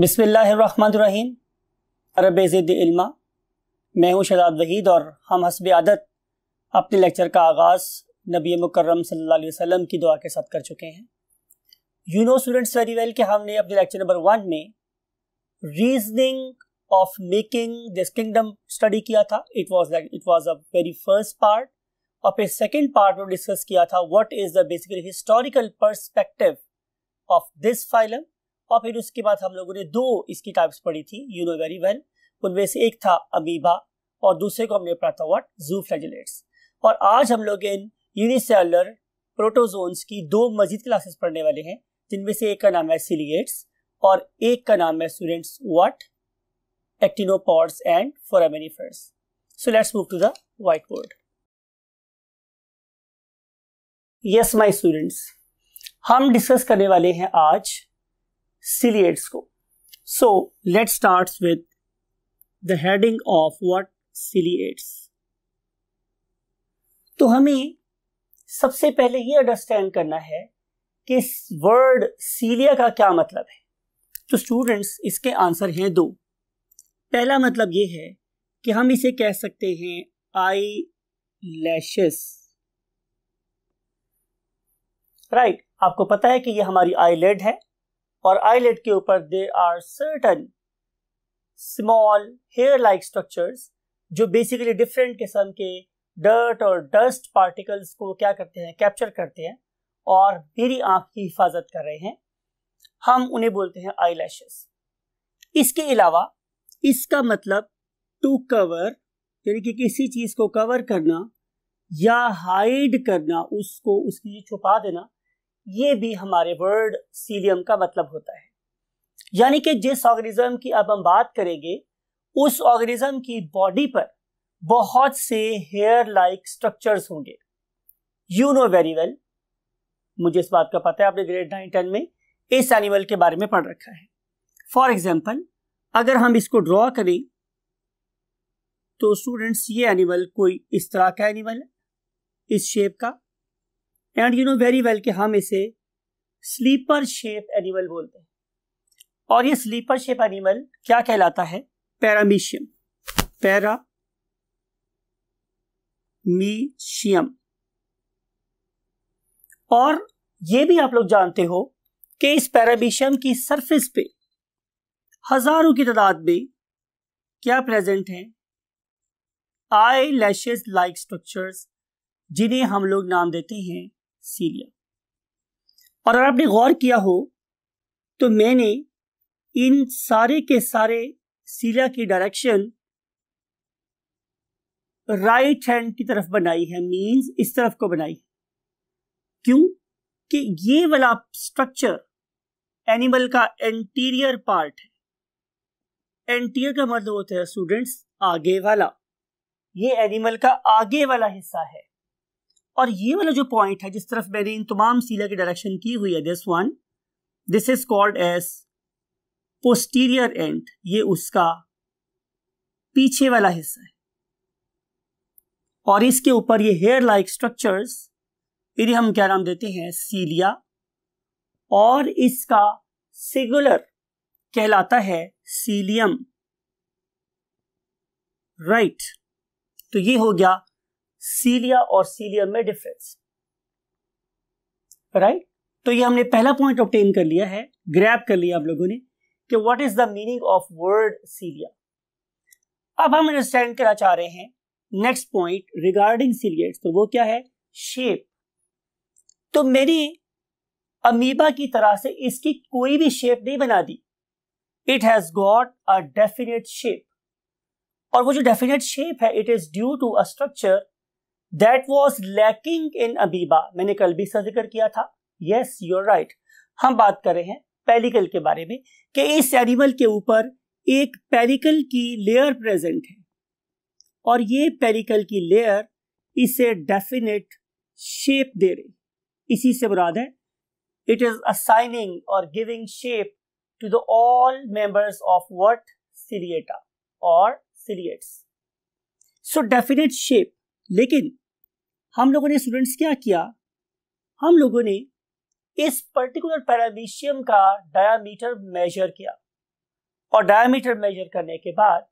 बिसमीम अरब ज़िद इल्मा मैं हूँ शहजाद वहीद और हम हसब आदत अपने लेक्चर का आगाज़ नबी मुकर्रम सल्लल्लाहु अलैहि वसल्लम की दुआ के साथ कर चुके हैं you know students very well कि हमने अपने लेक्चर नंबर वन में reasoning of making this kingdom study किया था it was like it was a very first part और फिर सेकेंड पार्ट में डिस्कस किया था what is the basically historical perspective of this phylum और फिर उसके बाद हम लोगों ने दो इसकी टाइप्स पढ़ी थी यू नो वेरी वेल उनमें से एक था अमीबा और दूसरे को हमने पढ़ा था व्हाट जू फ्लैजिलेट्स और आज हम लोग इन यूनिसेलर प्रोटोजोन्स की दो मजीद क्लासेस पढ़ने वाले हैं जिनमें से एक का नाम है सिलिएट्स और एक का नाम है students what actinopods and foraminifers so let's move to the whiteboard yes my students हम डिस्कस करने वाले हैं आज ciliates को so let start with the heading of what ciliates तो हमें सबसे पहले ये अंडरस्टैंड करना है कि इस वर्ड सीलिया का क्या मतलब है तो स्टूडेंट्स इसके आंसर हैं दो पहला मतलब ये है कि हम इसे कह सकते हैं आई लैशेस राइट आपको पता है कि ये हमारी आई लेड है और आईलेट के ऊपर they are certain small hair like structures जो बेसिकली डिफरेंट किस्म के डर्ट और डस्ट पार्टिकल्स को क्या करते हैं कैप्चर करते हैं और मेरी आंख की हिफाजत कर रहे हैं हम उन्हें बोलते हैं आई इसके अलावा इसका मतलब टू कवर यानी कि किसी चीज़ को कवर करना या हाइड करना उसको उसकी छुपा देना ये भी हमारे वर्ड सीलियम का मतलब होता है यानी कि जिस ऑर्गेनिज्म की अब हम बात करेंगे उस ऑर्गेनिज्म की बॉडी पर बहुत से हेयर लाइक स्ट्रक्चर्स होंगे यू नो वेरी वेल मुझे इस बात का पता है आपने ग्रेड नाइन टेन में इस एनिमल के बारे में पढ़ रखा है फॉर एग्जाम्पल अगर हम इसको ड्रॉ करें तो स्टूडेंट्स ये एनिमल कोई इस तरह का एनिमल है इस शेप का and you know very well कि हम इसे स्लीपर शेप एनिमल बोलते हैं और ये स्लीपर शेप एनिमल क्या कहलाता है पैरामीशियम पैरा मीशियम और ये भी आप लोग जानते हो कि इस पैरामीशियम की सरफेस पे हजारों की तादाद में क्या प्रेजेंट हैं आई लैशेज लाइक स्ट्रक्चर्स जिन्हें हम लोग नाम देते हैं सीरिया और अगर आपने गौर किया हो तो मैंने इन सारे के सारे सीरिया की डायरेक्शन राइट हैंड की तरफ बनाई है मींस इस तरफ को बनाई क्यों कि ये वाला स्ट्रक्चर एनिमल का एंटीरियर पार्ट है एंटीरियर का मतलब होता है स्टूडेंट्स आगे वाला ये एनिमल का आगे वाला हिस्सा है और ये वाला जो पॉइंट है जिस तरफ मैंने इन तमाम सीला की डायरेक्शन की हुई है this one this is called as posterior and ये उसका पीछे वाला हिस्सा है और इसके ऊपर ये हेयर लाइक स्ट्रक्चर्स इन्हें हम क्या नाम देते हैं सीलिया और इसका सिगुलर कहलाता है सीलियम राइट right. तो ये हो गया सीलिया और सीलियम में डिफरेंस राइट तो ये हमने पहला पॉइंट ऑप्टेन कर लिया है ग्रैप कर लिया आप लोगों ने कि what is the meaning of word cilia अब हम अंडरस्टैंड करना चाह रहे हैं नेक्स्ट पॉइंट रिगार्डिंग सीलियट तो वो क्या है शेप तो मैंने अमीबा की तरह से इसकी कोई भी शेप नहीं बना दी it has got a definite shape और वो जो डेफिनेट शेप है it is due to a structure that was lacking in amoeba मैंने कल भी इसका जिक्र किया था यस यूर राइट हम बात कर रहे हैं पेलिकल के बारे में कि इस एनिमल के ऊपर एक पेलिकल की लेयर प्रेजेंट है और ये पेलिकल की लेयर इसे डेफिनेट शेप दे रही इसी से मुराद है इट इज असाइनिंग और giving shape to the all members of what ciliata और सिलिएट्स सो डेफिनेट शेप लेकिन हम लोगों ने स्टूडेंट्स क्या किया हम लोगों ने इस पर्टिकुलर पैरामीशियम का डायामीटर मेजर किया और डायामीटर मेजर करने के बाद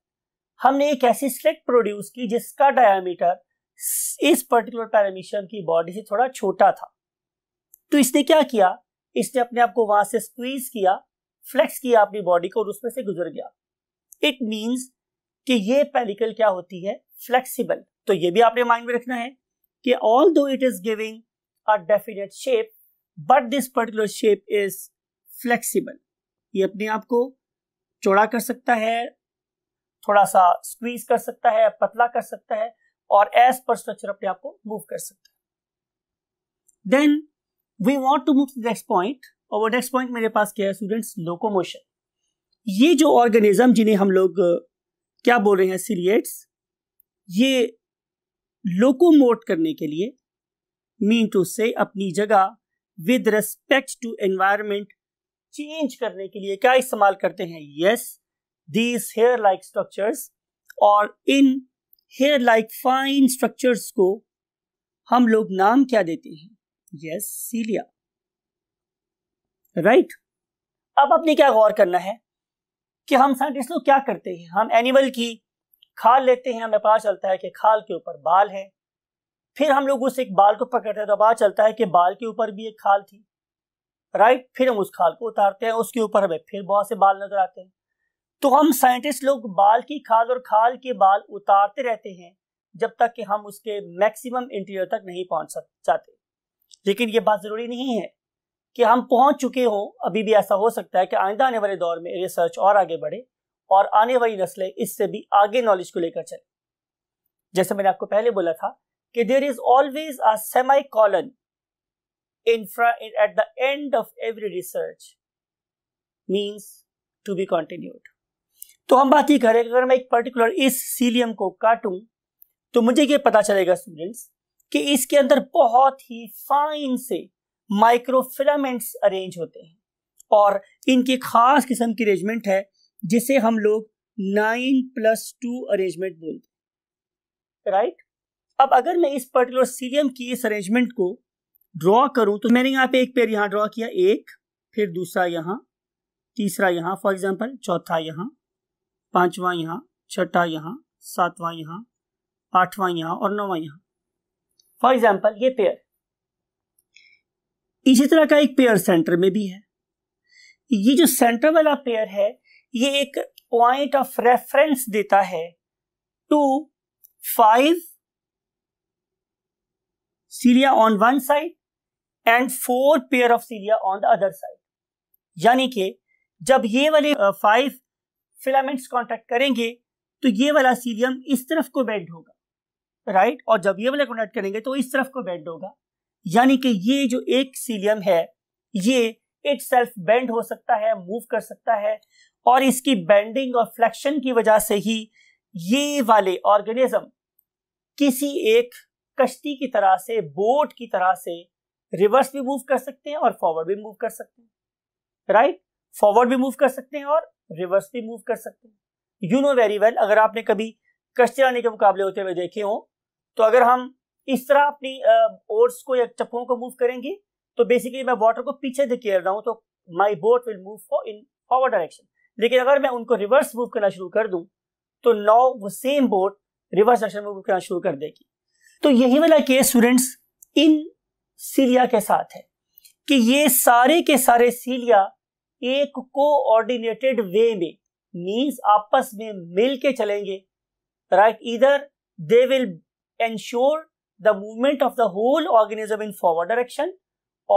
हमने एक ऐसी स्लेक्ट प्रोड्यूस की जिसका डायामीटर इस पर्टिकुलर पैरामीशियम की बॉडी से थोड़ा छोटा था तो इसने क्या किया इसने अपने आप को वहां से स्क्वीज किया फ्लेक्स किया अपनी बॉडी को और उसमें से गुजर गया इट मीन्स कि ये पेलिकल क्या होती है फ्लेक्सिबल तो ये भी आपने माइंड में रखना है कि although it is giving a definite shape but this particular shape is flexible ये अपने आप को चौड़ा कर सकता है थोड़ा सा स्क्वीज कर सकता है पतला कर सकता है और एज पर स्ट्रक्चर अपने आप को मूव कर सकता है then we want to move to next point और वो नेक्स्ट पॉइंट मेरे पास क्या है स्टूडेंट्स लोकोमोशन ये जो ऑर्गेनिज्म जिन्हें हम लोग क्या बोल रहे हैं सीरियट्स ये लोकोमोट करने के लिए मीन टू से अपनी जगह with respect to environment change करने के लिए क्या इस्तेमाल करते हैं yes these hair like structures और इन हेयर लाइक फाइन स्ट्रक्चर्स को हम लोग नाम क्या देते हैं यस सीलिया राइट अब आपने क्या गौर करना है कि हम साइंटिस्ट लोग क्या करते हैं हम एनिमल की खाल लेते हैं हमें पता चलता है कि खाल के ऊपर बाल है फिर हम लोग उस एक बाल को पकड़ते हैं तो पता चलता है कि बाल के ऊपर भी एक खाल थी राइट फिर हम उस खाल को उतारते हैं उसके ऊपर हमें फिर बहुत से बाल नजर आते हैं तो हम साइंटिस्ट लोग बाल की खाल और खाल के बाल उतारते रहते हैं जब तक कि हम उसके मैक्सिमम इंटीरियर तक नहीं पहुंच सक जाते लेकिन ये बात ज़रूरी नहीं है कि हम पहुंच चुके हों अभी भी ऐसा हो सकता है कि आइंदा आने वाले दौर में रिसर्च और आगे बढ़े और आने वाली नस्लें इससे भी आगे नॉलेज को लेकर चले जैसे मैंने आपको पहले बोला था कि there is always a semicolon in at the end of every research means to be continued तो हम बात ये करें अगर मैं एक पर्टिकुलर इस सीलियम को काटूं तो मुझे ये पता चलेगा स्टूडेंट्स कि इसके अंदर बहुत ही फाइन से माइक्रोफिलामेंट्स अरेंज होते हैं और इनकी खास किस्म की अरेंजमेंट है जिसे हम लोग नाइन प्लस टू अरेंजमेंट बोलते हैं राइट अब अगर मैं इस पर्टिकुलर सीरियम की इस अरेंजमेंट को ड्रॉ करूं तो मैंने यहां पे एक पेयर यहां ड्रॉ किया एक फिर दूसरा यहां तीसरा यहां फॉर एग्जाम्पल चौथा यहां पांचवा यहां छठा यहां सातवां यहां आठवां यहां और नौवा यहां फॉर एग्जाम्पल ये पेयर इसी तरह का एक पेयर सेंटर में भी है ये जो सेंटर वाला पेयर है ये एक पॉइंट ऑफ रेफरेंस देता है two five cilia on one side and four pair of cilia on the other side यानी कि जब ये वाले फाइव फिलामेंट्स कॉन्टेक्ट करेंगे तो ये वाला सीलियम इस तरफ को बेंड होगा राइट और जब ये वाला कॉन्टेक्ट करेंगे तो इस तरफ को बेंड होगा यानी कि ये जो एक सीलियम है ये इट सेल्फ बेंड हो सकता है मूव कर सकता है और इसकी बैंडिंग और फ्लैक्शन की वजह से ही ये वाले ऑर्गेनिज्म किसी एक कश्ती की तरह से बोट की तरह से रिवर्स भी मूव कर सकते हैं और फॉरवर्ड भी मूव कर सकते हैं राइट फॉरवर्ड भी मूव कर सकते हैं और रिवर्स भी मूव कर सकते हैं यू नो वेरी वेल अगर आपने कभी कश्ती आने के मुकाबले होते हुए देखे हो तो अगर हम इस तरह अपनी ओट्स को या चप्पों को मूव करेंगे तो बेसिकली मैं वाटर को पीछे धकेल रहा हूँ तो my boat will move for in forward direction लेकिन अगर मैं उनको रिवर्स मूव करना शुरू कर दूं तो नाउ वो same boat reverse direction move करना शुरू कर देगी तो यही वाला केस स्टूडेंट्स इन सीलिया के साथ है कि ये सारे के सारे सीलिया एक कोऑर्डिनेटेड वे में मीन्स आपस में मिल के चलेंगे राइट इधर they will ensure the movement of the whole organism in forward direction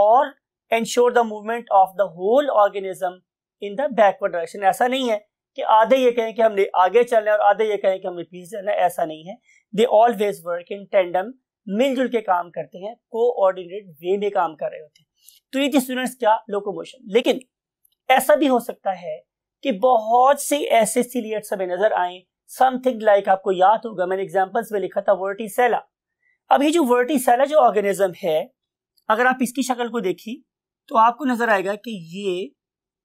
और ensure the movement of the whole organism in the backward direction ऐसा नहीं है कि आधे ये कहें कि हमने आगे चलना है और आधे ये कहें कि हमने पीछे चलना है ऐसा नहीं है they always work in tandem मिलजुल के काम करते हैं कोऑर्डिनेट वे में काम कर रहे होते हैं तो ये थी स्टूडेंट्स क्या लोकोमोशन लेकिन ऐसा भी हो सकता है कि बहुत से ऐसे सीलियट्स हमें नजर आए समथिंग लाइक आपको याद होगा मैंने एग्जाम्पल्स में लिखा था वर्टिसेला अब ये जो वर्टिसेला जो ऑर्गेनिज्म है अगर आप इसकी शक्ल को देखी तो आपको नजर आएगा कि ये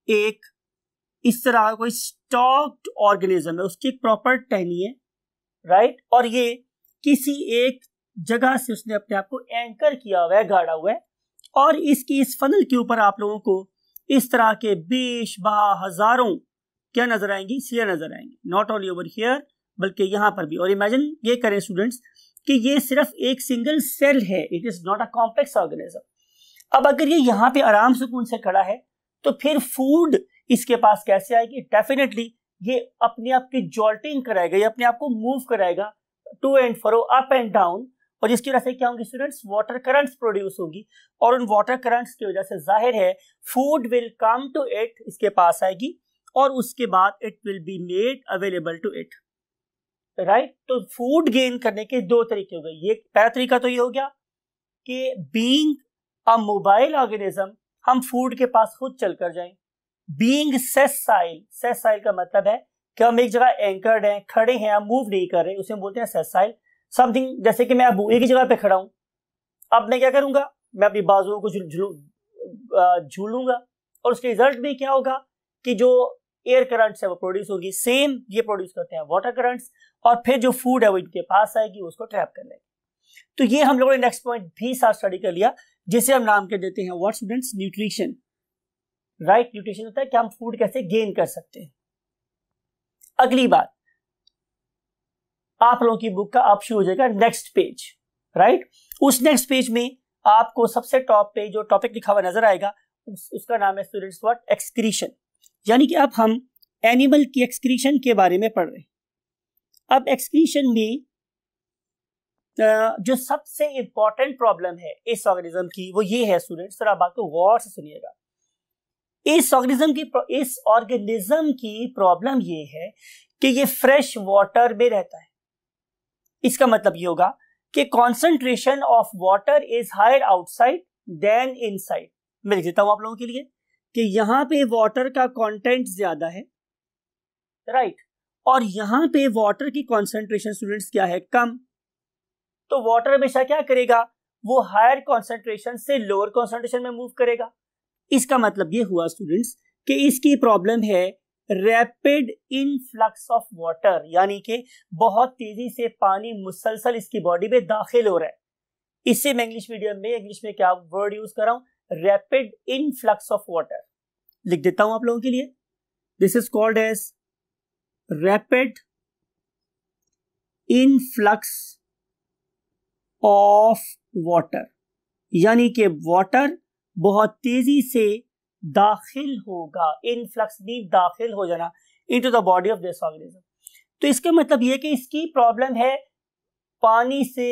एक इस तरह का कोई स्टॉक्ड ऑर्गेनिज्म है उसकी प्रॉपर टहनी है राइट और ये किसी एक जगह से उसने अपने आप को एंकर किया हुआ है गाड़ा हुआ है और इसकी इस फनल के ऊपर आप लोगों को इस तरह के बेश बा हजारों क्या नजर आएंगी सियर नजर आएंगे नॉट ओनली ओवर हेयर बल्कि यहां पर भी और इमेजिन ये करें स्टूडेंट्स कि ये सिर्फ एक सिंगल सेल है it is not a complex organism अब अगर ये यहाँ पे आराम सुकून से खड़ा है तो फिर फूड इसके पास कैसे आएगी डेफिनेटली ये अपने आप की जॉल्टिंग कराएगा ये अपने आप को मूव कराएगा to and fro up and down और जिसकी वजह से क्या होंगे स्टूडेंट्स वाटर करंट्स प्रोड्यूस होगी और उन वाटर करंट्स की वजह से जाहिर है food will come to it इसके पास आएगी और उसके बाद it will be made available to it right तो फूड गेन करने के दो तरीके हो गए ये पहला तरीका तो ये हो गया कि बीइंग अ मोबाइल ऑर्गेनिज्म हम फूड के पास खुद चल कर जाए बींग सेसाइल सेसाइल का मतलब है कि हम एक जगह एंकर्ड हैं खड़े हैं हम मूव नहीं कर रहे उसे हम बोलते हैं सेसाइल समथिंग जैसे कि मैं अब एक ही जगह पे खड़ा हूं अब मैं क्या करूंगा मैं अपनी बाजुओं को झूलूंगा और उसके रिजल्ट में क्या होगा कि जो एयर करंट्स है वो प्रोड्यूस होगी सेम ये प्रोड्यूस करते हैं वाटर करंट्स और फिर जो फूड है वो इनके पास आएगी उसको ट्रैप कर लेगी तो ये हम लोगों ने नेक्स्ट पॉइंट भी साथ स्टडी कर लिया जिसे हम नाम के देते हैं what students nutrition right nutrition होता है कि हम फूड कैसे गेन कर सकते हैं अगली बात आप लोगों की बुक का आप शुरू हो जाएगा नेक्स्ट पेज राइट उस नेक्स्ट पेज में आपको सबसे टॉप पे जो टॉपिक लिखा हुआ नजर आएगा उस, उसका नाम है स्टूडेंट्स व्हाट एक्सक्रीशन यानी कि अब हम एनिमल की एक्सक्रीशन के बारे में पढ़ रहे हैं अब एक्सक्रीशन में जो सबसे इंपॉर्टेंट प्रॉब्लम है इस ऑर्गेनिज्म की वो ये है स्टूडेंट सर आप आपको गौर से सुनिएगा इस ऑर्गेनिज्म की इस ऑर्गेनिज्म की प्रॉब्लम ये है कि ये फ्रेश वाटर में रहता है इसका मतलब ये होगा कि concentration of water is higher outside than inside मैं लिख देता हूं आप लोगों के लिए कि यहां पे वाटर का कंटेंट ज्यादा है राइट right. और यहां पे वाटर की कॉन्सेंट्रेशन स्टूडेंट्स क्या है कम तो वाटर हमेशा क्या करेगा वो हायर कॉन्सेंट्रेशन से लोअर कॉन्सेंट्रेशन में मूव करेगा इसका मतलब ये हुआ स्टूडेंट्स कि इसकी प्रॉब्लम है रैपिड इनफ्लक्स ऑफ वाटर यानी कि बहुत तेजी से पानी मुसलसल इसकी बॉडी में दाखिल हो रहा है इससे मैं इंग्लिश मीडियम में इंग्लिश में क्या वर्ड यूज कर रहा हूं रैपिड इनफ्लक्स ऑफ वाटर लिख देता हूं आप लोगों के लिए this is called as rapid influx of water यानी कि वाटर बहुत तेजी से दाखिल होगा इनफ्लक्स भी दाखिल हो जाना into the body of this organism तो इसका मतलब यह कि इसकी प्रॉब्लम है पानी से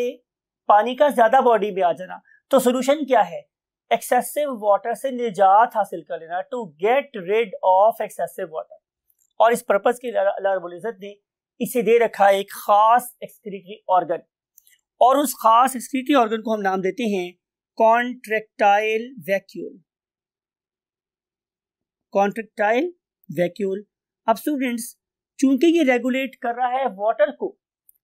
पानी का ज्यादा बॉडी में आ जाना तो सोल्यूशन क्या है एक्सेसिव वाटर से निजात हासिल कर लेना to get rid of excessive water और इस पर्पज के लिए अल्लाह ने इसे दे रखा है एक खास एक्सक्रीटरी ऑर्गन और उस खास एक्सक्रीटरी ऑर्गन को हम नाम देते हैं कॉन्ट्रेक्टाइल वैक्यूल कॉन्ट्रेक्टाइल वैक्यूल अब स्टूडेंट्स चूंकि ये रेगुलेट कर रहा है वाटर को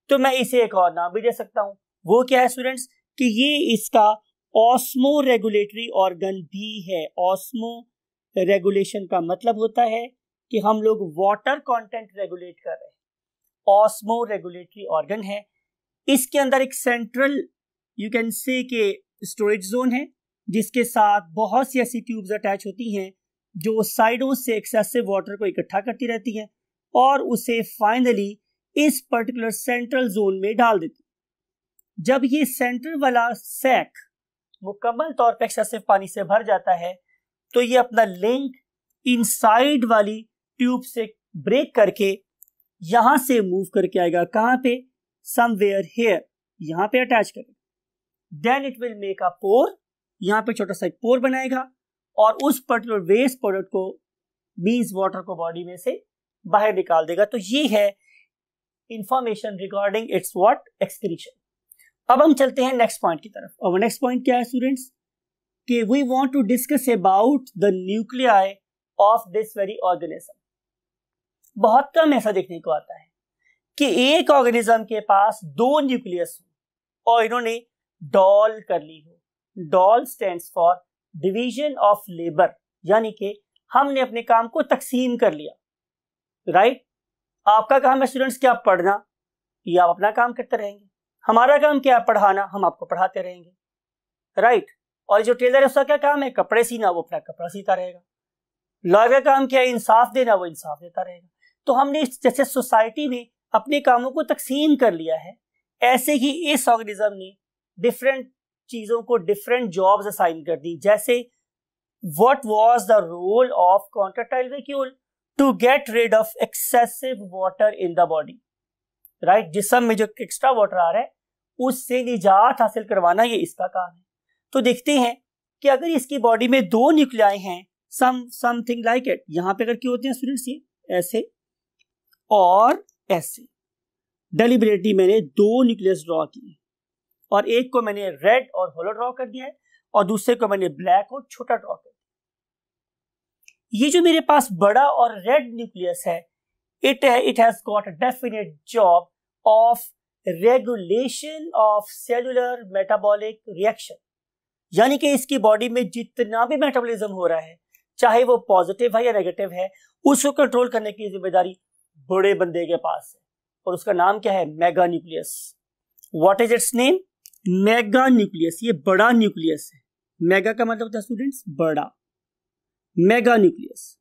तो मैं इसे एक और नाम भी दे सकता हूं वो क्या है स्टूडेंट्स कि ये इसका ऑस्मो रेगुलेटरी ऑर्गन भी है ऑस्मो रेगुलेशन का मतलब होता है कि हम लोग वाटर कंटेंट रेगुलेट कर रहे हैं ऑस्मो रेगुलेटरी ऑर्गन है इसके अंदर एक सेंट्रल यू कैन से के स्टोरेज जोन है जिसके साथ बहुत सी ऐसी ट्यूब्स अटैच होती हैं जो साइडों से एक्सेसिव वाटर को इकट्ठा करती रहती हैं और उसे फाइनली इस पर्टिकुलर सेंट्रल जोन में डाल देती जब ये सेंट्रल वाला सैक मुकम्मल तौर पर एक्सेसिव पानी से भर जाता है तो ये अपना लिंक इनसाइड वाली ट्यूब से ब्रेक करके यहां से मूव करके आएगा कहाँ पे समवेयर हेयर यहाँ पे अटैच करेगा then it will make a pore यहां पे छोटा सा एक पोर बनाएगा और उस पर्टिकुलर वेस्ट प्रोडक्ट को मीन्स वाटर को बॉडी में से बाहर निकाल देगा तो ये है information regarding its what excretion अब हम चलते हैं नेक्स्ट पॉइंट की तरफ और नेक्स्ट पॉइंट क्या है स्टूडेंट्स कि we want to discuss about the nuclei of this very organism बहुत कम ऐसा देखने को आता है कि एक ऑर्गेनिज्म के पास दो न्यूक्लियस हो और इन्होंने डॉल कर ली हो DOL stand for division of labour यानी कि हमने अपने काम को तकसीम कर लिया राइट आपका काम है स्टूडेंट्स क्या पढ़ना ये आप अपना काम करते रहेंगे हमारा काम क्या है पढ़ाना हम आपको पढ़ाते रहेंगे राइट और जो टेलर है उसका क्या काम है कपड़े सीना वो अपना कपड़ा सीता रहेगा लॉयर का काम क्या है इंसाफ देना वो इंसाफ देता रहेगा तो हमने जैसे सोसाइटी में अपने कामों को तकसीम कर लिया है ऐसे ही इस ऑर्गेनिज्म ने डिफरेंट चीज़ों को डिफरेंट जॉब्स असाइन कर दी जैसे what was the role of contractile vacuole to get rid of excessive water in the body right जिसम में जो एक्स्ट्रा वाटर आ रहा है उससे निजात हासिल करवाना ये इसका काम है तो देखते हैं कि अगर इसकी बॉडी में दो न्यूक्लियाई हैं सम समथिंग लाइक इट यहाँ पे अगर क्यों होते हैं स्टूडेंट्स ये ऐसे और ऐसे डेलिबरेटली मैंने दो न्यूक्लियस ड्रॉ किए और एक को मैंने रेड और होलो ड्रॉ कर दिया है और दूसरे को मैंने ब्लैक और छोटा ड्रॉ कर दिया ये जो मेरे पास बड़ा और रेड न्यूक्लियस है it it has got a definite job of regulation of cellular metabolic reaction यानी कि इसकी बॉडी में जितना भी मेटाबॉलिज्म हो रहा है चाहे वो पॉजिटिव है या नेगेटिव है उसको कंट्रोल करने की जिम्मेदारी बड़े बंदे के पास है और उसका नाम क्या है mega nucleus what is its name mega nucleus ये बड़ा न्यूक्लियस है मेगा का मतलब था स्टूडेंट्स बड़ा मेगा न्यूक्लियस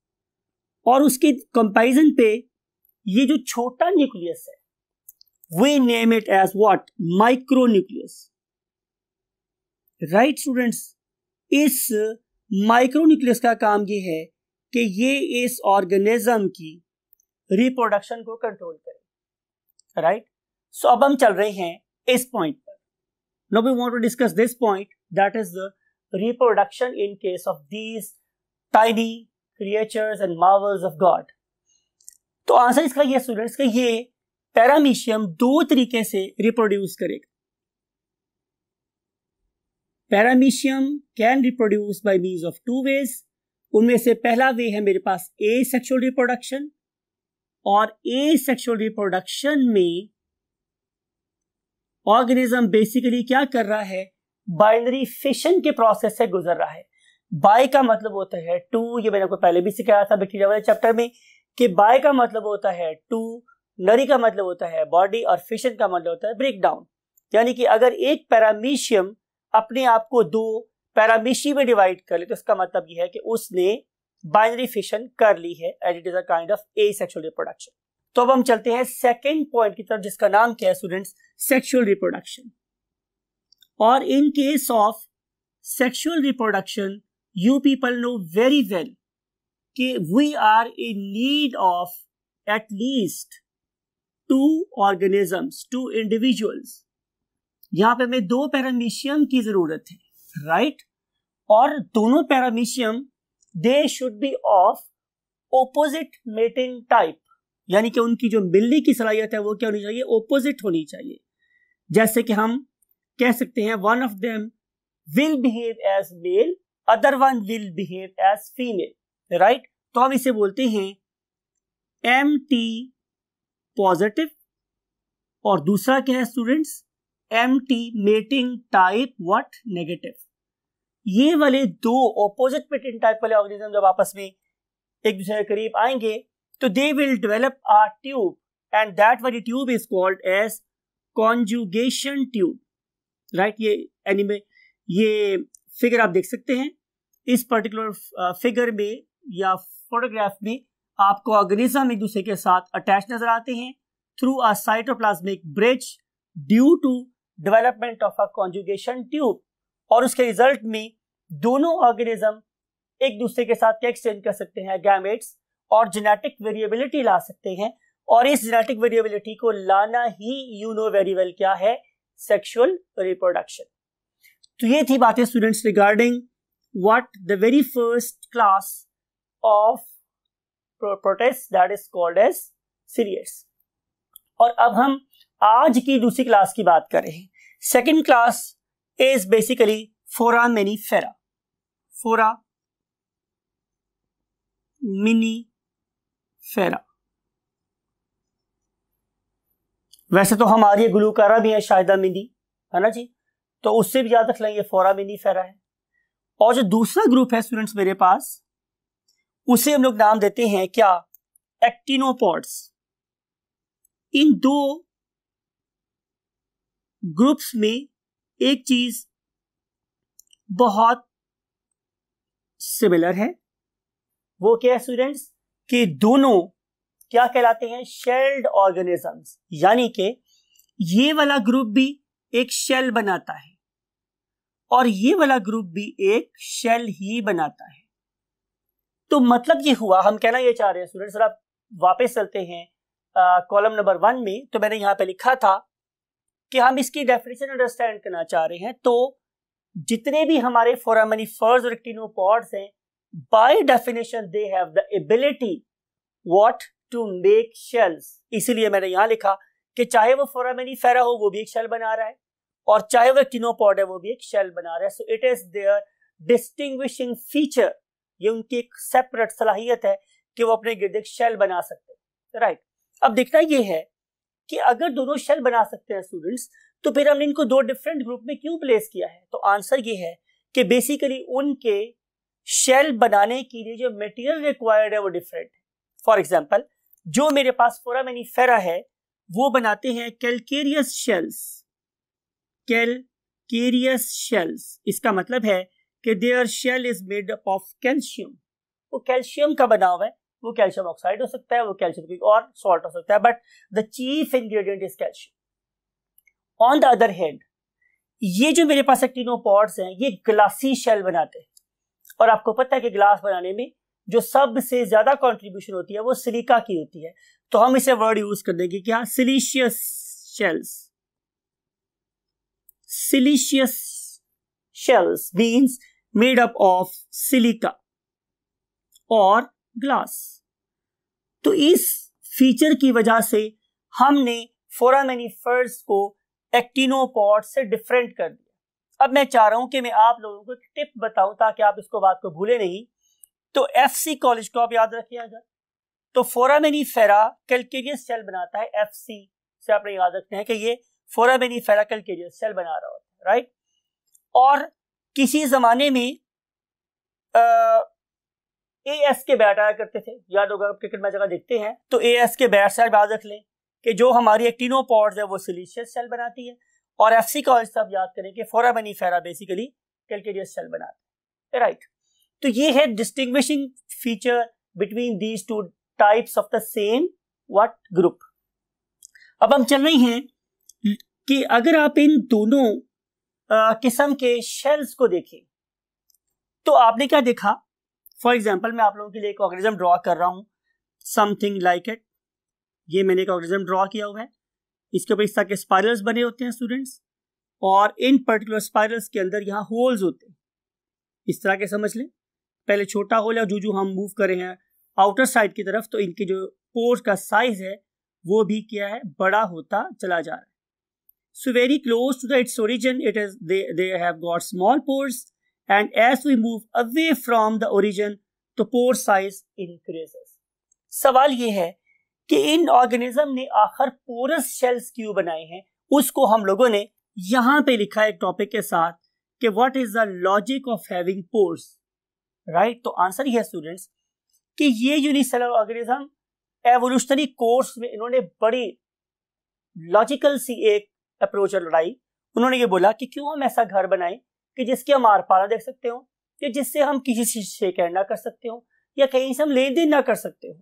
और उसके कंपैरिजन पे ये जो छोटा न्यूक्लियस है we name it as what micro nucleus right students इस माइक्रो न्यूक्लियस का काम ये है कि ये इस ऑर्गेनिज्म की रिप्रोडक्शन को कंट्रोल करें राइट सो अब हम चल रहे हैं इस पॉइंट पर no we want to discuss this point that is the reproduction in case of these tiny creatures and marvels of God तो आंसर इसका ये स्टूडेंट्स का ये पैरामीशियम दो तरीके से रिप्रोड्यूस करेगा paramecium can reproduce by means of two ways उनमें से पहला वे है मेरे पास ए सेक्शुअल रिप्रोडक्शन और ए सेक्शुअल रिप्रोडक्शन में ऑर्गेनिज्म बेसिकली क्या कर रहा है बाइनरी फिशन के प्रोसेस से गुजर रहा है बाय का मतलब होता है टू ये मैंने आपको पहले भी सिखाया था बैक्टीरिया वाले चैप्टर में कि बाय का मतलब होता है टू नरी का मतलब होता है बॉडी और फिशन का मतलब होता है ब्रेक डाउन यानी कि अगर एक पैरामीशियम अपने आप को दो पैरामीशी में डिवाइड कर ले तो इसका मतलब यह है कि उसने बाइनरी फिशन कर ली है as it is a of asexual reproduction तो अब हम चलते हैं सेकेंड पॉइंट की तरफ जिसका नाम क्या है स्टूडेंट सेक्शुअल रिप्रोडक्शन और in case of sexual reproduction you people know very well कि we are in need of at least two organisms two individuals यहां पे हमें दो पैरामीशियम की जरूरत है राइट right? और दोनों paramecium they should be of opposite mating type यानी कि उनकी जो मिलने की सलाहियत है वो क्या होनी चाहिए ओपोजिट होनी चाहिए जैसे कि हम कह सकते हैं one of them will behave as male other one will behave as female right तो हम इसे बोलते हैं एम टी पॉजिटिव और दूसरा क्या है students M T mating type what negative ये वाले दो ऑपोजिट पेटेंट टाइप वाले ऑर्गेनिज्म जब आपस में एक दूसरे के करीब आएंगे तो they will develop a tube and that वाली tube is called as conjugation tube right ये एनिमे ये फिगर आप देख सकते हैं इस पर्टिकुलर फिगर uh, में या फोटोग्राफ में आपको ऑर्गेनिज्म एक दूसरे के साथ अटैच नजर आते हैं through a cytoplasmic bridge due to development of a conjugation tube और उसके रिजल्ट में दोनों ऑर्गेनिज्म एक दूसरे के साथ क्या एक्सचेंज कर सकते हैं गैमेट्स और जेनेटिक वेरिएबिलिटी ला सकते हैं और इस जेनेटिक वेरिएबिलिटी को लाना ही यू नो वेरी वेल क्या है सेक्सुअल रिप्रोडक्शन तो ये थी बातें students regarding what the very first class of protest that is called as serious और अब हम आज की दूसरी क्लास की बात करें second class is basically foraminifera. Foraminifera. वैसे तो हमारी गुलूकारा भी है शाहिदा मिनी है ना जी तो उससे भी याद रख लें ये फोरा मिनी फेरा है और जो दूसरा ग्रुप है स्टूडेंट्स मेरे पास उसे हम लोग नाम देते हैं क्या एक्टिनोपॉड्स इन दो ग्रुप्स में एक चीज बहुत सिमिलर है वो क्या है स्टूडेंट्स कि दोनों क्या कहलाते हैं शेल्ड ऑर्गेनिजम्स यानी कि ये वाला ग्रुप भी एक शेल बनाता है और ये वाला ग्रुप भी एक शेल ही बनाता है तो मतलब ये हुआ हम कहना ये चाह रहे हैं स्टूडेंट्स आप वापस चलते हैं कॉलम नंबर वन में तो मैंने यहां पे लिखा था कि हम इसकी डेफिनेशन अंडरस्टैंड करना चाह रहे हैं तो जितने भी हमारे फोरामनीफर्स और एक्टिनोपॉड्स हैं by definition they have the ability what to make shells इसीलिए मैंने यहां लिखा कि चाहे वो फेरा हो वो भी एक शेल बना रहा है और चाहे वो एक्टिनोपॉड है वो भी एक शेल बना रहा है so it is their distinguishing feature ये उनकी एक सेपरेट सलाहियत है कि वो अपने गिरदे शेल बना सकते हैं राइट right. अब देखना ये है कि अगर दोनों शेल बना सकते हैं स्टूडेंट्स तो फिर हमने इनको दो डिफरेंट ग्रुप में क्यों प्लेस किया है तो आंसर ये है कि बेसिकली उनके शेल बनाने के लिए जो मटेरियल रिक्वायर्ड है वो डिफरेंट फॉर एग्जाम्पल जो मेरे पास फोरा मैनीफेरा है वो बनाते हैं कैलकेरियस शेल्स कैलकेरियस शेल्स इसका मतलब है कि their shell is made up of calcium वो कैल्शियम का बना हुआ है वो कैल्शियम ऑक्साइड हो सकता है वो कैल्शियम और सॉल्ट हो सकता है but the chief ingredient is calcium on the other hand ये जो मेरे पास पॉड्स हैं ये ग्लासी शेल बनाते हैं और आपको पता है कि ग्लास बनाने में जो सबसे ज्यादा कॉन्ट्रीब्यूशन होती है वो सिलिका की होती है तो हम इसे वर्ड यूज कर देंगे कि हाँ siliceous shells siliceous shells means made up of silica और ग्लास तो इस फीचर की वजह से हमने फोरामेनिफर्स को एक्टिनोपॉड से डिफरेंट कर दिया अब मैं चाह रहा हूं कि मैं आप लोगों को टिप बताऊं ताकि आप इसको बात को भूले नहीं तो एफ सी कॉलेज को आप याद रखिए अगर तो फोरामेनिफेरा कैलकेरियस सेल बनाता है एफ सी से आपने याद रखते हैं कि ये फोरामेनिफेरा कैलकेरियस सेल बना रहा होता है राइट और किसी ज़माने में आ, ए एस के बैट आया करते थे याद होगा आप क्रिकेट मैच अगर देखते हैं तो ए एस के बैट से याद रख लें कि जो हमारी एक्टिनो पॉड्स है वो सिलीशियस सेल बनाती है और एफ सी कॉलेज आप याद करें कि फोरा बनी फेरा बेसिकली कैलकेरियस सेल बनाते हैं राइट तो ये है distinguishing feature between these two types of the same what group अब हम चल रहे हैं कि अगर आप इन दोनों किस्म के शेल्स को देखें तो आपने क्या देखा फॉर एग्जाम्पल मैं आप लोगों के लिए एक ऑर्गेनिज्म ड्रॉ कर रहा हूँ समथिंग लाइक इट ये मैंने एक ऑर्गेनिज्म ड्रॉ किया हुआ है इसके ऊपर इस तरह के स्पायरल्स बने होते हैं स्टूडेंट्स और इन पर्टिकुलर स्पायरल्स के अंदर यहाँ होल्स होते हैं इस तरह के समझ लें पहले छोटा होल है जो जो हम मूव करे हैं आउटर साइड की तरफ तो इनके जो पोर्स का साइज है वो भी क्या है बड़ा होता चला जा रहा है so very close to the its origin it is they have got small pores and as we move away from the origin, the pore size increases. सवाल ये है कि इन ऑर्गेनिज्म ने आखिर पोरस शेल्स क्यों बनाए हैं उसको हम लोगों ने यहाँ पे लिखा है एक टॉपिक के साथ कि what is the logic of having pores right तो आंसर ये है स्टूडेंट्स कि ये यूनिसेलर ऑर्गेनिज्म एवोल्यूशनरी कोर्स में इन्होंने बड़ी लॉजिकल सी एक अप्रोच लड़ाई उन्होंने ये बोला कि क्यों हम ऐसा घर बनाएं कि जिसकी हम आर पारा देख सकते हो या जिससे हम किसी चीज से शेयर ना कर सकते हो या कहीं से हम लेन देन ना कर सकते हो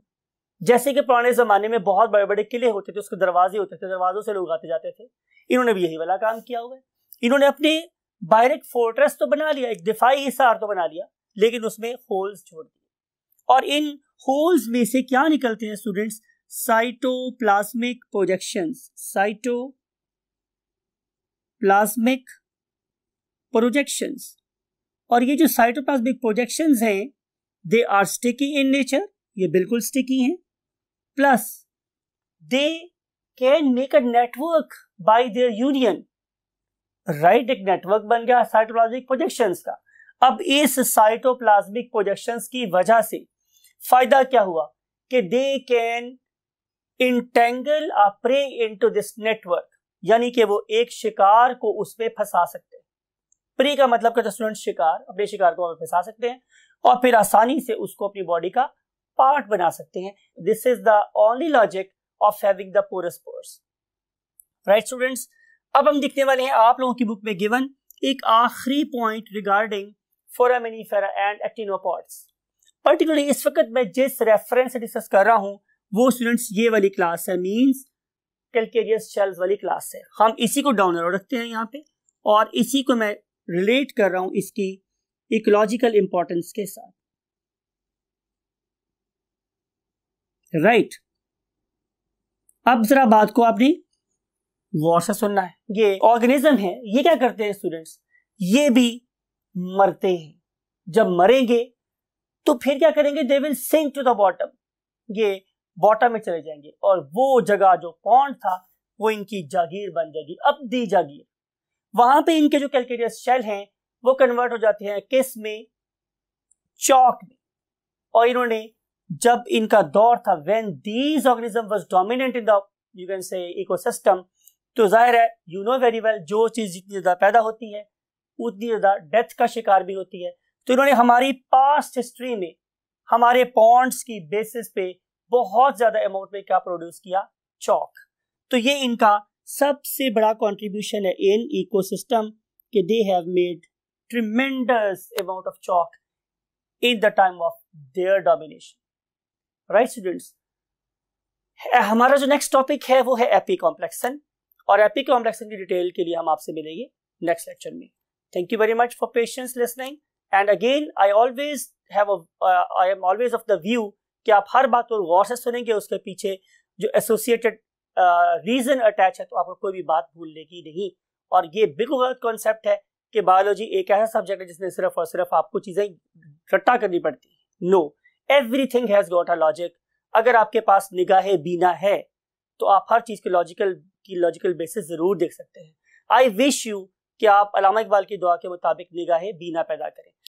जैसे कि पुराने जमाने में बहुत बड़े बड़े किले होते थे उसके दरवाजे होते थे दरवाजों से लोग आते जाते थे इन्होंने भी यही वाला काम किया हुआ है इन्होंने अपने बाहर एक फोर्ट्रेस तो बना लिया एक दिफाई हिसार तो बना लिया लेकिन उसमें होल्स छोड़ दिए और इन होल्स में से क्या निकलते हैं students cytoplasmic projection cytoplasmic projections और ये जो साइटोप्लाज्मिक प्रोजेक्शंस हैं they are sticky in nature ये बिल्कुल स्टिकी हैं plus they can make a network by their union right एक नेटवर्क बन गया साइटोप्लाज्मिक प्रोजेक्शंस का अब इस साइटोप्लाज्मिक प्रोजेक्शंस की वजह से फायदा क्या हुआ कि they can entangle a prey into this network यानी कि वो एक शिकार को उसमें फंसा सकते प्री का मतलब करता स्टूडेंट शिकार अपने शिकार को फंसा सकते हैं और फिर आसानी से उसको अपनी बॉडी का पार्ट बना सकते हैं this is the only logic of having the porous pores right students अब हम देखने वाले हैं आप लोगों की बुक में गिवन एक आखिरी point regarding foraminifera and actinopods particularly इस वक्त मैं जिस रेफरेंस से डिस्कस कर रहा हूं वो स्टूडेंट्स ये वाली क्लास है मींस कैलकेरियस शेल्स वाली क्लास है हम इसी को डाउनलोड रखते हैं यहाँ पे और इसी को मैं रिलेट कर रहा हूं इसकी इकोलॉजिकल इंपॉर्टेंस के साथ राइट right. अब जरा बात को आपने गौर से सुनना है ये ऑर्गेनिज्म है ये क्या करते हैं स्टूडेंट्स ये भी मरते हैं जब मरेंगे तो फिर क्या करेंगे they will sink to the bottom ये बॉटम में चले जाएंगे और वो जगह जो पॉन्ड था वो इनकी जागीर बन जाएगी अब दी जागीर वहां पे इनके जो कैलकेरियस शेल हैं वो कन्वर्ट हो जाते हैं किस में चौक में और इन्होंने जब इनका दौर था when these organism was dominant in दू कैन से इकोसिस्टम तो जाहिर है यू नो वेरी वेल जो चीज जितनी ज्यादा पैदा होती है उतनी ज्यादा डेथ का शिकार भी होती है तो इन्होंने हमारी पास्ट हिस्ट्री में हमारे पॉन्ड्स की बेसिस पे बहुत ज्यादा अमाउंट में क्या प्रोड्यूस किया चौक तो ये इनका सबसे बड़ा कंट्रीब्यूशन है इन इकोसिस्टम कि they have made tremendous amount of chalk in the time of their domination right students हमारा जो नेक्स्ट टॉपिक है वो है एपी कॉम्प्लेक्सन और एपी कॉम्प्लेक्सन की डिटेल के लिए हम आपसे मिलेंगे नेक्स्ट लेक्चर में thank you very much for patience listening and again I always have I am always of the view कि आप हर बात और गौर से सुनेंगे उसके पीछे जो एसोसिएटेड रीज़न अटैच है तो आपको कोई भी बात भूलने की नहीं और ये बिल्कुल गलत कॉन्सेप्ट है कि बायोलॉजी एक ऐसा सब्जेक्ट है जिसमें सिर्फ और सिर्फ आपको चीज़ें रट्टा करनी पड़ती है no everything has got a logic अगर आपके पास निगाह बीना है तो आप हर चीज़ के लॉजिकल की लॉजिकल बेसिस ज़रूर देख सकते हैं आई विश यू कि आप अलामा इकबाल की दुआ के मुताबिक निगाह बीना पैदा करें